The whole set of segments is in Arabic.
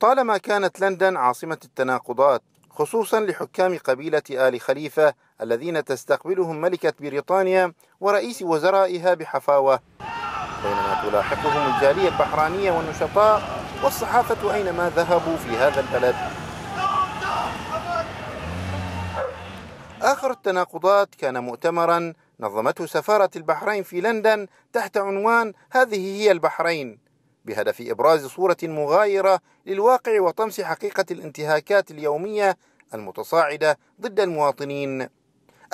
طالما كانت لندن عاصمة التناقضات خصوصا لحكام قبيلة آل خليفة الذين تستقبلهم ملكة بريطانيا ورئيس وزرائها بحفاوة بينما تلاحقهم الجالية البحرانية والنشطاء والصحافة أينما ذهبوا في هذا البلد آخر التناقضات كان مؤتمرا نظمته سفارة البحرين في لندن تحت عنوان هذه هي البحرين بهدف إبراز صورة مغايرة للواقع وطمس حقيقة الانتهاكات اليومية المتصاعدة ضد المواطنين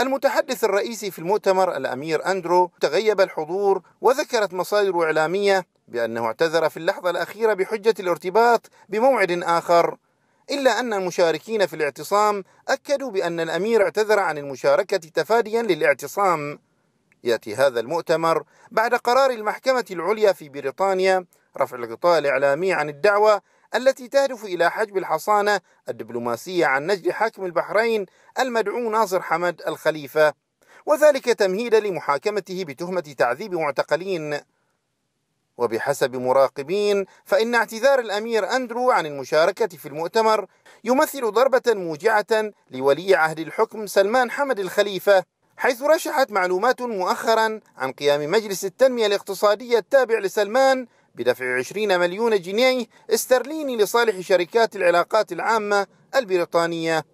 المتحدث الرئيسي في المؤتمر الأمير أندرو تغيب الحضور وذكرت مصادر إعلامية بأنه اعتذر في اللحظة الأخيرة بحجة الارتباط بموعد آخر إلا أن المشاركين في الاعتصام أكدوا بأن الأمير اعتذر عن المشاركة تفاديا للاعتصام يأتي هذا المؤتمر بعد قرار المحكمة العليا في بريطانيا رفع الغطاء الإعلامي عن الدعوة التي تهدف إلى حجب الحصانة الدبلوماسية عن نجد حاكم البحرين المدعو ناصر حمد الخليفة وذلك تمهيدا لمحاكمته بتهمة تعذيب معتقلين وبحسب مراقبين فإن اعتذار الأمير أندرو عن المشاركة في المؤتمر يمثل ضربة موجعة لولي عهد الحكم سلمان حمد الخليفة حيث رشحت معلومات مؤخرا عن قيام مجلس التنمية الاقتصادية التابع لسلمان بدفع 20 مليون جنيه استرليني لصالح شركات العلاقات العامة البريطانية